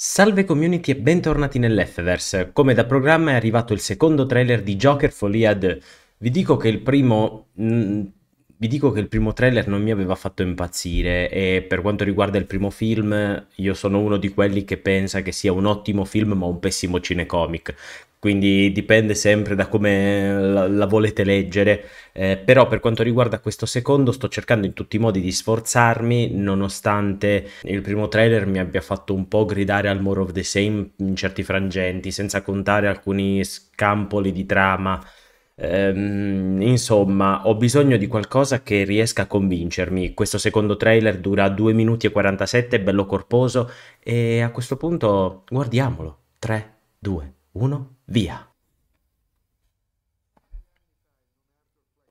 Salve community e bentornati nell'Fverse. Come da programma è arrivato il secondo trailer di Joker Folia 2. Vi dico che il primo mh, mm, vi dico che il primo trailer non mi aveva fatto impazzire e per quanto riguarda il primo film io sono uno di quelli che pensa che sia un ottimo film ma un pessimo cinecomic quindi dipende sempre da come la, la volete leggere, eh, però per quanto riguarda questo secondo sto cercando in tutti i modi di sforzarmi, nonostante il primo trailer mi abbia fatto un po' gridare al more of the same in certi frangenti, senza contare alcuni scampoli di trama. Ehm, insomma, ho bisogno di qualcosa che riesca a convincermi. Questo secondo trailer dura 2 minuti e 47, bello corposo, e a questo punto guardiamolo. 3, 2, 1. 1, via.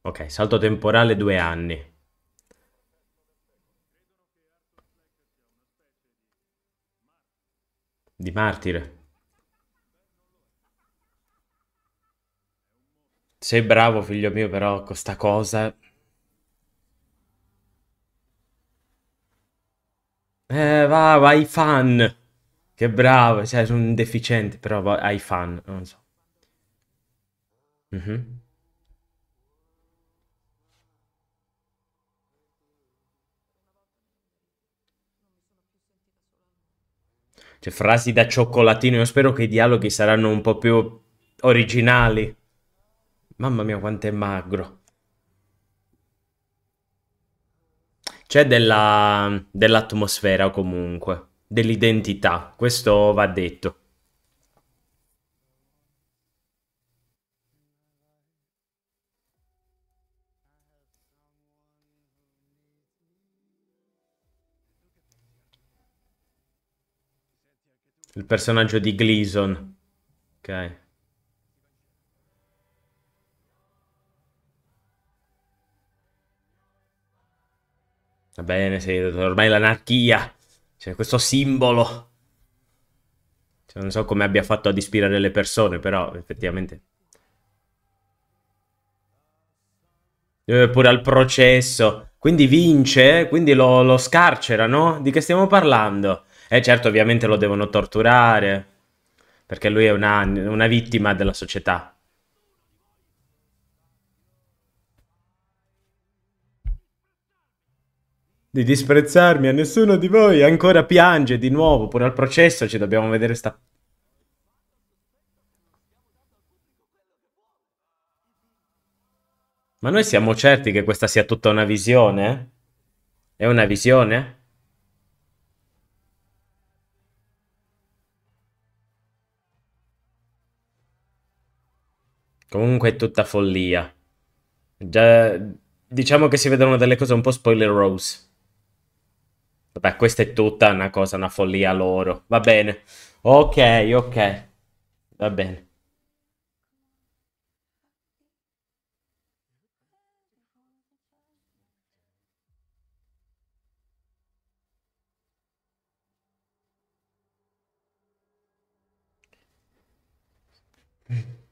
Ok, salto temporale due anni. Di martire. Sei bravo, figlio mio, però con sta cosa... Eh, va, vai fan! Che bravo, cioè, sono un deficiente, però hai fan, non so. Mhm. Cioè, frasi da cioccolatino, io spero che i dialoghi saranno un po' più originali. Mamma mia, quanto è magro. C'è della... dell'atmosfera comunque dell'identità, questo va detto. Il personaggio di Gleason. Ok. Va bene, sì, ormai l'anarchia. Cioè, questo simbolo. Cioè, non so come abbia fatto ad ispirare le persone, però effettivamente... Eh, pure al processo. Quindi vince, quindi lo, lo scarcerano? Di che stiamo parlando? Eh certo, ovviamente lo devono torturare, perché lui è una, una vittima della società. di disprezzarmi a nessuno di voi. Ancora piange di nuovo, pure al processo ci dobbiamo vedere sta... Ma noi siamo certi che questa sia tutta una visione? È una visione? Comunque è tutta follia. Già, diciamo che si vedono delle cose un po' spoiler rose. Vabbè, questa è tutta una cosa, una follia loro. Va bene. Ok, ok. Va bene. Mm.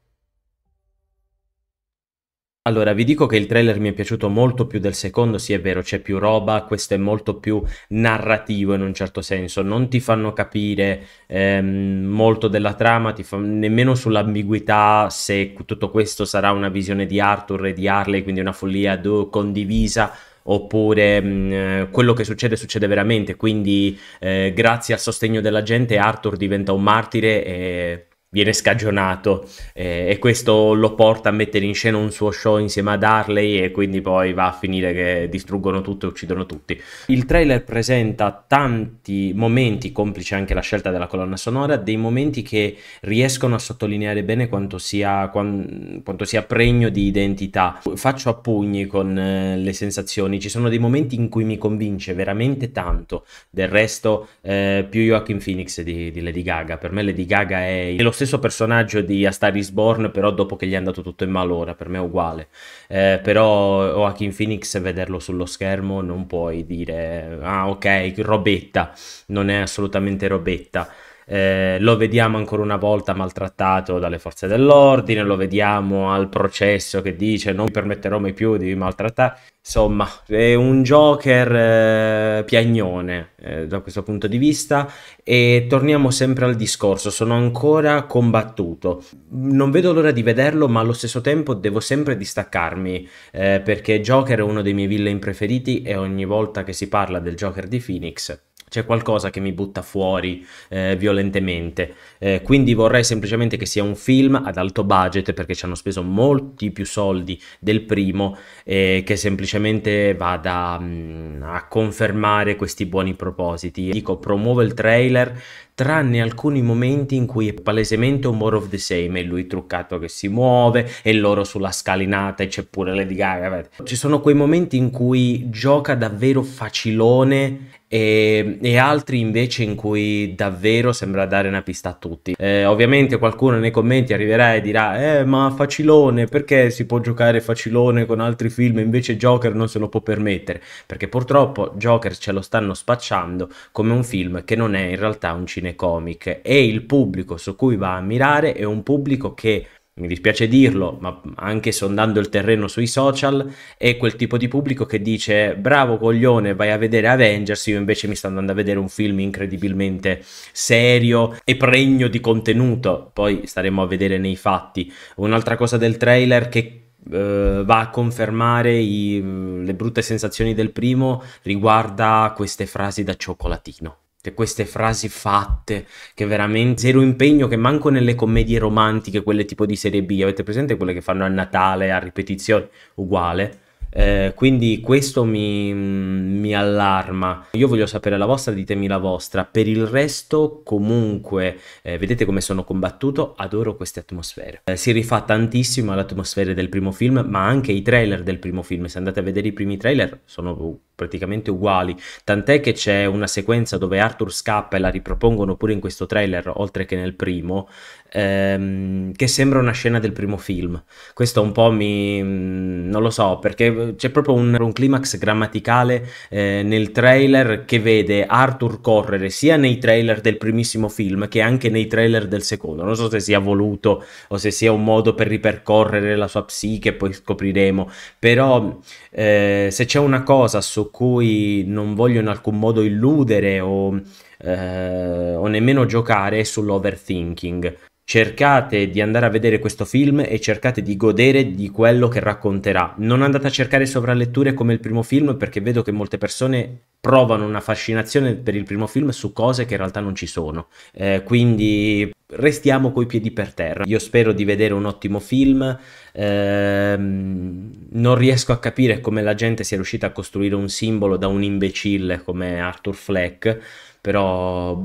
Allora, vi dico che il trailer mi è piaciuto molto più del secondo, sì è vero, c'è più roba, questo è molto più narrativo in un certo senso, non ti fanno capire ehm, molto della trama, fa... nemmeno sull'ambiguità se tutto questo sarà una visione di Arthur e di Harley, quindi una follia do, condivisa oppure mh, mm, eh, quello che succede succede veramente, quindi eh, grazie al sostegno della gente Arthur diventa un martire e viene scagionato eh, e questo lo porta a mettere in scena un suo show insieme a Darley e quindi poi va a finire che distruggono tutto e uccidono tutti. Il trailer presenta tanti momenti, complice anche la scelta della colonna sonora, dei momenti che riescono a sottolineare bene quanto sia, quant- quanto sia pregno di identità. Faccio a pugni con eh, le sensazioni, ci sono dei momenti in cui mi convince veramente tanto, del resto eh, più Joaquin Phoenix di, di Lady Gaga, per me Lady Gaga è lo stesso stesso personaggio di A Star Is Born, però dopo che gli è andato tutto in malora, per me è uguale. Eh, però Joaquin Phoenix, vederlo sullo schermo, non puoi dire, ah ok, robetta, non è assolutamente robetta eh, lo vediamo ancora una volta maltrattato dalle forze dell'ordine, lo vediamo al processo che dice non permetterò mai più di maltrattare, insomma è un Joker eh, piagnone eh, da questo punto di vista e torniamo sempre al discorso, sono ancora combattuto, non vedo l'ora di vederlo ma allo stesso tempo devo sempre distaccarmi eh, perché Joker è uno dei miei villain preferiti e ogni volta che si parla del Joker di Phoenix c'è qualcosa che mi butta fuori eh, violentemente. Eh, quindi vorrei semplicemente che sia un film ad alto budget perché ci hanno speso molti più soldi del primo e eh, che semplicemente vada mh, mm, a confermare questi buoni propositi. Dico, promuovo il trailer tranne alcuni momenti in cui è palesemente un more of the same, è lui truccato che si muove, è loro sulla scalinata e c'è pure Lady Gaga. Ci sono quei momenti in cui gioca davvero facilone e, e, altri invece in cui davvero sembra dare una pista a tutti. Eh, ovviamente qualcuno nei commenti arriverà e dirà: Eh, ma Facilone, perché si può giocare Facilone con altri film? Invece Joker non se lo può permettere. Perché purtroppo Joker ce lo stanno spacciando come un film che non è in realtà un cinecomic. E il pubblico su cui va a mirare è un pubblico che mi dispiace dirlo, ma anche sondando il terreno sui social, è quel tipo di pubblico che dice bravo coglione vai a vedere Avengers, io invece mi sto andando a vedere un film incredibilmente serio e pregno di contenuto, poi staremo a vedere nei fatti. Un'altra cosa del trailer che Uh, va a confermare i, le brutte sensazioni del primo riguarda queste frasi da cioccolatino queste frasi fatte, che veramente zero impegno, che manco nelle commedie romantiche, quelle tipo di serie B, avete presente quelle che fanno a Natale, a ripetizione, uguale. Eh, quindi questo mi, mm, mi, allarma. Io voglio sapere la vostra, ditemi la vostra. Per il resto, comunque, eh, vedete come sono combattuto, adoro queste atmosfere. Eh, si rifà tantissimo all'atmosfera del primo film, ma anche i trailer del primo film. Se andate a vedere i primi trailer, sono praticamente uguali, tant'è che c'è una sequenza dove Arthur scappa e la ripropongono pure in questo trailer, oltre che nel primo, ehm, che sembra una scena del primo film. Questo un po' mi... Mm, non lo so, perché c'è proprio un, un climax grammaticale eh, nel trailer che vede Arthur correre sia nei trailer del primissimo film che anche nei trailer del secondo. Non so se sia voluto o se sia un modo per ripercorrere la sua psiche, poi scopriremo, però eh, se c'è una cosa su cui non voglio in alcun modo illudere o, eh, o nemmeno giocare è sull'overthinking cercate di andare a vedere questo film e cercate di godere di quello che racconterà. Non andate a cercare sovraletture come il primo film perché vedo che molte persone provano una fascinazione per il primo film su cose che in realtà non ci sono. Eh, quindi restiamo coi piedi per terra. Io spero di vedere un ottimo film. Ehm, non riesco a capire come la gente sia riuscita a costruire un simbolo da un imbecille come Arthur Fleck, però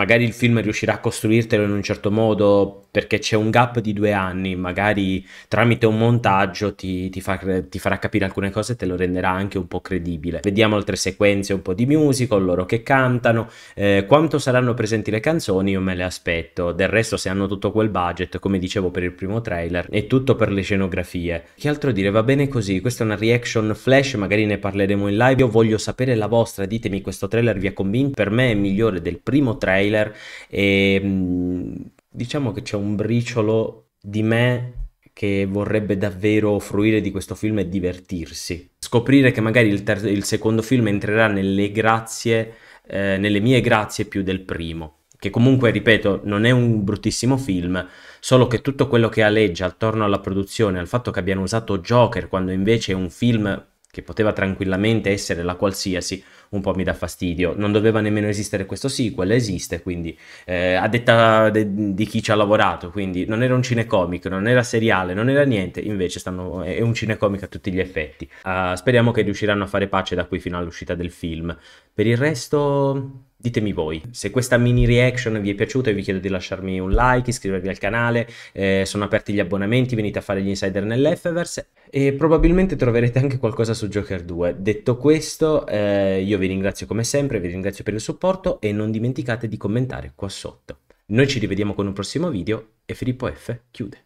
magari il film riuscirà a costruirtelo in un certo modo perché c'è un gap di due anni, magari tramite un montaggio ti, ti, fa, ti, farà capire alcune cose e te lo renderà anche un po' credibile. Vediamo altre sequenze, un po' di musical, loro che cantano, eh, quanto saranno presenti le canzoni io me le aspetto, del resto se hanno tutto quel budget, come dicevo per il primo trailer, è tutto per le scenografie. Che altro dire, va bene così, questa è una reaction flash, magari ne parleremo in live, io voglio sapere la vostra, ditemi questo trailer vi ha convinto, per me è migliore del primo trailer trailer e mm, diciamo che c'è un briciolo di me che vorrebbe davvero fruire di questo film e divertirsi. Scoprire che magari il, ter- il secondo film entrerà nelle grazie, eh, nelle mie grazie più del primo che comunque, ripeto, non è un bruttissimo film, solo che tutto quello che aleggia attorno alla produzione, al fatto che abbiano usato Joker quando invece è un film che poteva tranquillamente essere la qualsiasi, un po' mi dà fastidio. Non doveva nemmeno esistere questo sequel, esiste, quindi eh, a detta de- di chi ci ha lavorato, quindi non era un cinecomic, non era seriale, non era niente, invece stanno, è un cinecomic a tutti gli effetti. Uh, speriamo che riusciranno a fare pace da qui fino all'uscita del film. Per il resto Ditemi voi, se questa mini reaction vi è piaciuta vi chiedo di lasciarmi un like, iscrivervi al canale, eh, sono aperti gli abbonamenti, venite a fare gli insider nell'Efeverse e probabilmente troverete anche qualcosa su Joker 2. Detto questo, eh, io vi ringrazio come sempre, vi ringrazio per il supporto e non dimenticate di commentare qua sotto. Noi ci rivediamo con un prossimo video e Filippo F chiude.